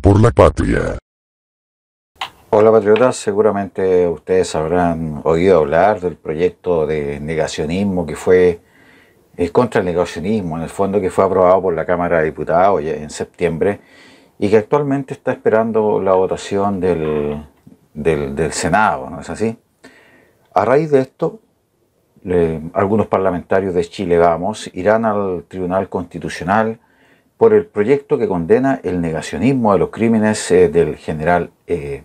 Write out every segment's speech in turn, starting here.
por la patria. Hola patriotas, seguramente ustedes habrán oído hablar del proyecto de negacionismo que fue contra el negacionismo, en el fondo que fue aprobado por la Cámara de Diputados en septiembre y que actualmente está esperando la votación del, Senado, ¿no es así? A raíz de esto, algunos parlamentarios de Chile Vamos irán al Tribunal Constitucional por el proyecto que condena el negacionismo de los crímenes eh, del general eh,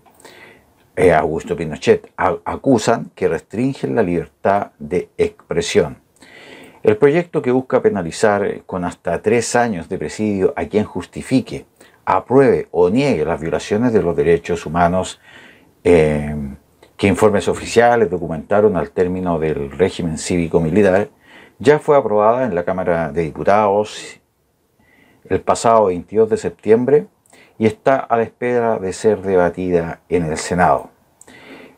eh, Augusto Pinochet. acusan que restringen la libertad de expresión. El proyecto que busca penalizar con hasta tres años de presidio a quien justifique, apruebe o niegue las violaciones de los derechos humanos que informes oficiales documentaron al término del régimen cívico-militar, ya fue aprobada en la Cámara de Diputados el pasado 22 de septiembre y está a la espera de ser debatida en el Senado.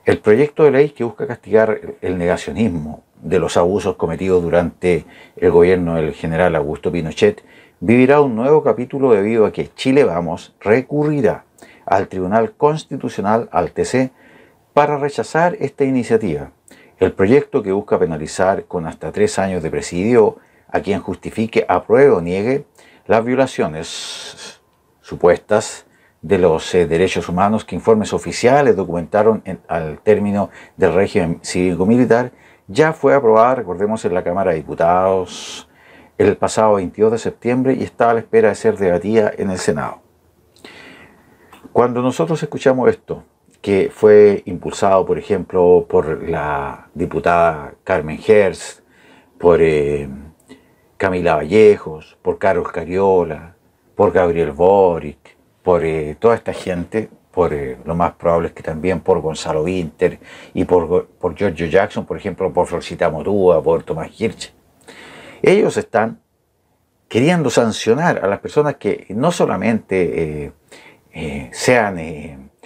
El proyecto de ley que busca castigar el negacionismo de los abusos cometidos durante el gobierno del general Augusto Pinochet vivirá un nuevo capítulo debido a que Chile Vamos recurrirá al Tribunal Constitucional, al TC, para rechazar esta iniciativa. El proyecto que busca penalizar con hasta tres años de presidio a quien justifique, apruebe o niegue las violaciones supuestas de los eh, derechos humanos que informes oficiales documentaron al término del régimen cívico-militar, ya fue aprobada, recordemos, en la Cámara de Diputados el pasado 22 de septiembre y está a la espera de ser debatida en el Senado. Cuando nosotros escuchamos esto, que fue impulsado, por ejemplo, por la diputada Carmen Hertz, por... Eh, Camila Vallejos, por Carlos Cariola, por Gabriel Boric, por eh, toda esta gente, por eh, lo más probable es que también por Gonzalo Inter y por, Giorgio Jackson, por ejemplo, por Florcita Motúa, por Tomás Hirsch. Ellos están queriendo sancionar a las personas que no solamente eh, sean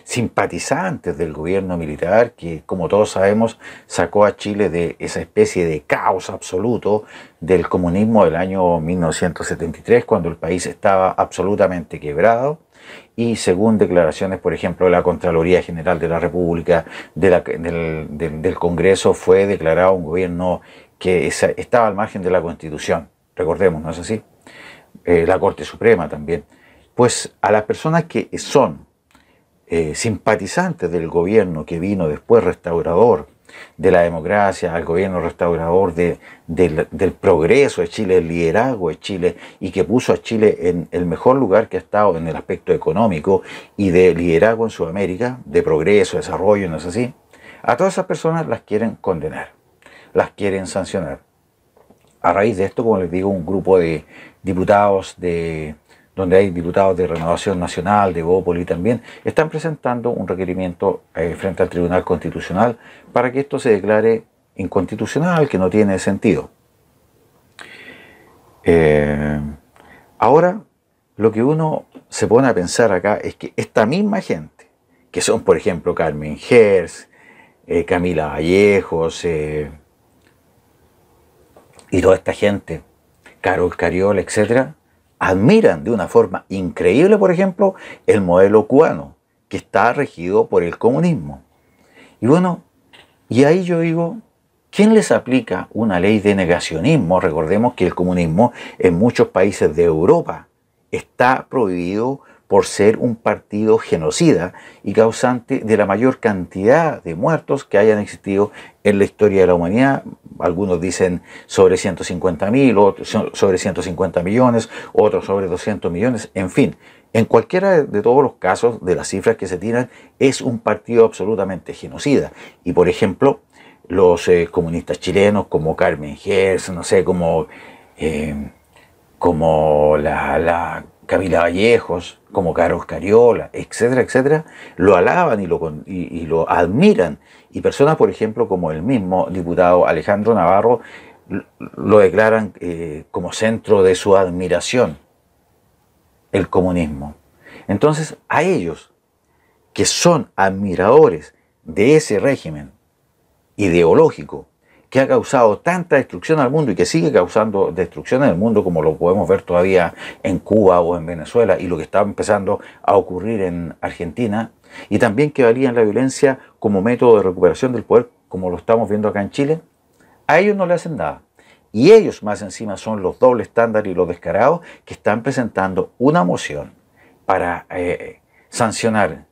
simpatizantes del gobierno militar que, como todos sabemos, sacó a Chile de esa especie de caos absoluto del comunismo del año 1973, cuando el país estaba absolutamente quebrado y según declaraciones, por ejemplo, de la Contraloría General de la República, de del, Congreso, fue declarado un gobierno que estaba al margen de la Constitución, recordemos, ¿no es así? Eh, la Corte Suprema también. Pues a las personas que son eh, simpatizantes del gobierno que vino después restaurador de la democracia, al gobierno restaurador de, del, del, progreso de Chile, el liderazgo de Chile y que puso a Chile en el mejor lugar que ha estado en el aspecto económico y de liderazgo en Sudamérica, de progreso, desarrollo, no es así, a todas esas personas las quieren condenar, las quieren sancionar. A raíz de esto, como les digo, un grupo de diputados de, donde hay diputados de Renovación Nacional, de Bópoli también, están presentando un requerimiento eh, frente al Tribunal Constitucional para que esto se declare inconstitucional, que no tiene sentido. Eh, ahora, lo que uno se pone a pensar acá es que esta misma gente, que son por ejemplo Carmen Gers, eh, Camila Vallejos, y toda esta gente, Carol Cariola, etcétera, admiran de una forma increíble, por ejemplo, el modelo cubano, que está regido por el comunismo. Y bueno, y ahí yo digo, ¿quién les aplica una ley de negacionismo? Recordemos que el comunismo en muchos países de Europa está prohibido por ser un partido genocida y causante de la mayor cantidad de muertos que hayan existido en la historia de la humanidad. Algunos dicen sobre 150 otros sobre 150 millones, otros sobre 200 millones, en fin. En cualquiera de todos los casos de las cifras que se tiran, es un partido absolutamente genocida. Y por ejemplo, los eh, comunistas chilenos como Carmen Gers, no sé, como, eh, como la Camila Vallejos, como Carlos Cariola, etcétera, etcétera, lo alaban y lo, admiran. Y personas, por ejemplo, como el mismo diputado Alejandro Navarro, lo declaran eh, como centro de su admiración, el comunismo. Entonces, a ellos, que son admiradores de ese régimen ideológico, que ha causado tanta destrucción al mundo y que sigue causando destrucción en el mundo como lo podemos ver todavía en Cuba o en Venezuela y lo que está empezando a ocurrir en Argentina, y también que valían la violencia como método de recuperación del poder como lo estamos viendo acá en Chile, a ellos no le hacen nada. Y ellos más encima son los doble estándar y los descarados que están presentando una moción para eh, sancionar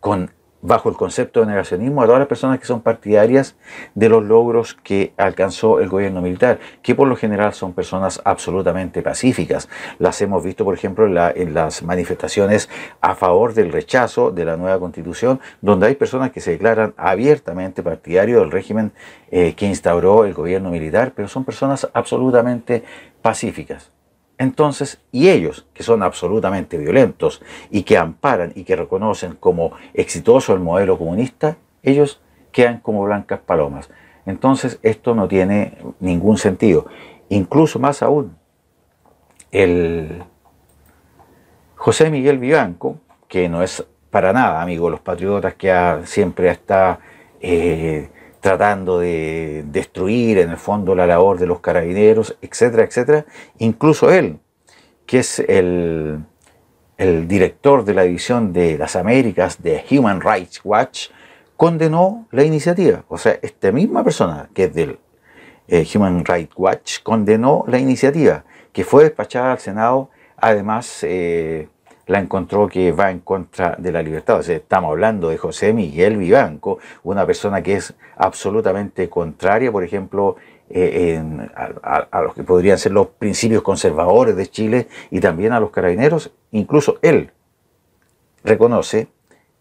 con bajo el concepto de negacionismo a todas las personas que son partidarias de los logros que alcanzó el gobierno militar, que por lo general son personas absolutamente pacíficas. Las hemos visto, por ejemplo, en, las manifestaciones a favor del rechazo de la nueva constitución, donde hay personas que se declaran abiertamente partidarios del régimen eh, que instauró el gobierno militar, pero son personas absolutamente pacíficas. Entonces, y ellos, que son absolutamente violentos y que amparan y que reconocen como exitoso el modelo comunista, ellos quedan como blancas palomas. Entonces, esto no tiene ningún sentido. Incluso más aún, el José Miguel Vivanco, que no es para nada amigo de los patriotas, que siempre está... estado... Eh, tratando de destruir en el fondo la labor de los carabineros, etcétera, etcétera. Incluso él, que es el, el director de la división de las Américas de Human Rights Watch, condenó la iniciativa. O sea, esta misma persona que es del eh, Human Rights Watch condenó la iniciativa, que fue despachada al Senado, además... Eh, la encontró que va en contra de la libertad. O sea, estamos hablando de José Miguel Vivanco, una persona que es absolutamente contraria, por ejemplo, eh, a, los que podrían ser los principios conservadores de Chile y también a los carabineros. Incluso él reconoce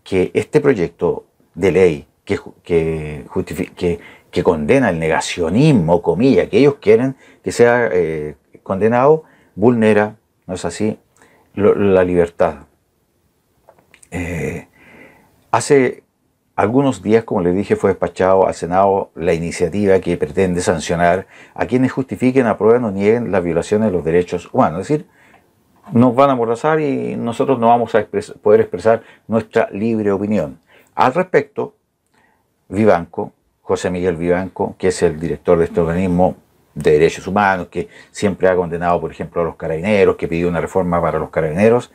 que este proyecto de ley que, que, condena el negacionismo, comilla, que ellos quieren que sea eh, condenado, vulnera, ¿no es así?, la libertad. Eh, hace algunos días, como les dije, fue despachado al Senado la iniciativa que pretende sancionar a quienes justifiquen, aprueben o nieguen las violaciones de los derechos humanos. Es decir, nos van a amordazar y nosotros no vamos a poder expresar nuestra libre opinión. Al respecto, Vivanco, José Miguel Vivanco, que es el director de este organismo, de Derechos Humanos, que siempre ha condenado, por ejemplo, a los carabineros, que pidió una reforma para los carabineros,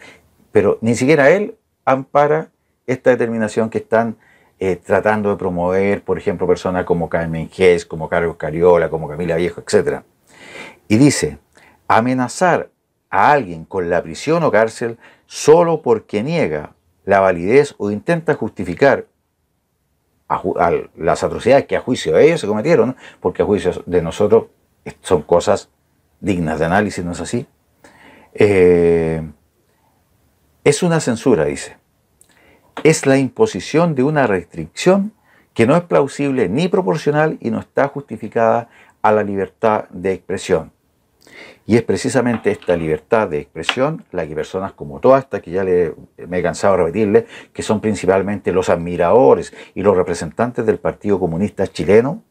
pero ni siquiera él ampara esta determinación que están eh, tratando de promover, por ejemplo, personas como Carmen Gés, como Carlos Cariola, como Camila Viejo, etc. Y dice, amenazar a alguien con la prisión o cárcel solo porque niega la validez o intenta justificar las atrocidades que a juicio de ellos se cometieron, porque a juicio de nosotros son cosas dignas de análisis, ¿no es así? Eh, es una censura, dice. Es la imposición de una restricción que no es plausible ni proporcional y no está justificada a la libertad de expresión. Y es precisamente esta libertad de expresión la que personas como todas estas, que ya me he cansado de repetirle, que son principalmente los admiradores y los representantes del Partido Comunista Chileno,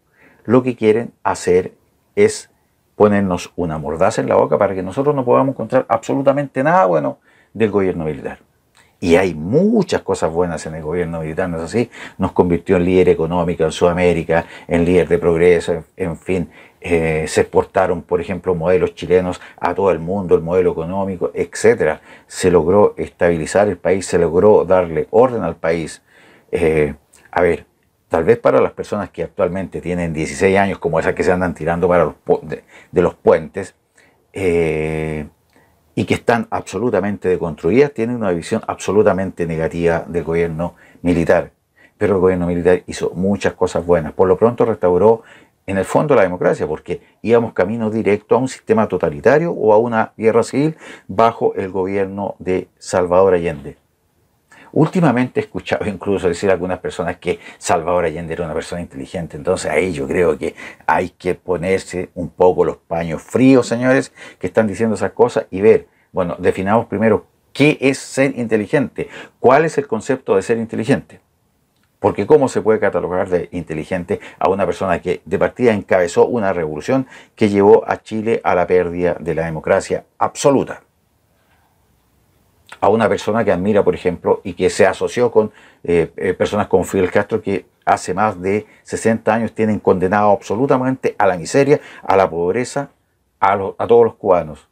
lo que quieren hacer es ponernos una mordaza en la boca para que nosotros no podamos encontrar absolutamente nada bueno del gobierno militar. Y hay muchas cosas buenas en el gobierno militar, ¿no es así? Nos convirtió en líder económico en Sudamérica, en líder de progreso, en, fin. Eh, se exportaron, por ejemplo, modelos chilenos a todo el mundo, el modelo económico, etc. Se logró estabilizar el país, se logró darle orden al país. Eh, a ver, Tal vez para las personas que actualmente tienen 16 años, como esas que se andan tirando para los de, los puentes, eh, y que están absolutamente deconstruidas, tienen una visión absolutamente negativa del gobierno militar. Pero el gobierno militar hizo muchas cosas buenas. Por lo pronto restauró en el fondo la democracia, porque íbamos camino directo a un sistema totalitario o a una guerra civil bajo el gobierno de Salvador Allende. Últimamente he escuchado incluso decir a algunas personas que Salvador Allende era una persona inteligente, entonces ahí yo creo que hay que ponerse un poco los paños fríos, señores, que están diciendo esas cosas y ver, bueno, definamos primero qué es ser inteligente, cuál es el concepto de ser inteligente. Porque cómo se puede catalogar de inteligente a una persona que de partida encabezó una revolución que llevó a Chile a la pérdida de la democracia absoluta a una persona que admira, por ejemplo, y que se asoció con eh, eh, personas como Fidel Castro, que hace más de 60 años tienen condenado absolutamente a la miseria, a la pobreza, a, todos los cubanos.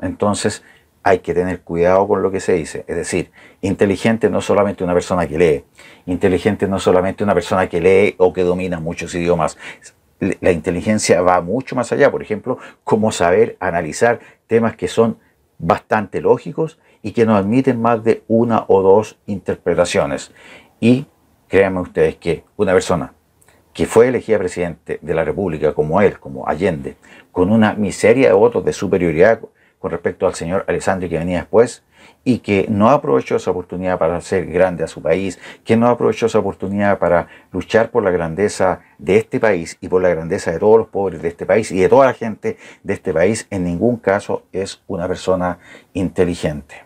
Entonces, hay que tener cuidado con lo que se dice. Es decir, inteligente no solamente una persona que lee, inteligente no solamente una persona que lee o que domina muchos idiomas. La inteligencia va mucho más allá, por ejemplo, cómo saber analizar temas que son bastante lógicos y que no admiten más de una o dos interpretaciones. Y créanme ustedes que una persona que fue elegida presidente de la República como él, como Allende, con una miseria de votos de superioridad con respecto al señor Alessandri que venía después y que no aprovechó esa oportunidad para hacer grande a su país, que no aprovechó esa oportunidad para luchar por la grandeza de este país y por la grandeza de todos los pobres de este país y de toda la gente de este país, en ningún caso es una persona inteligente.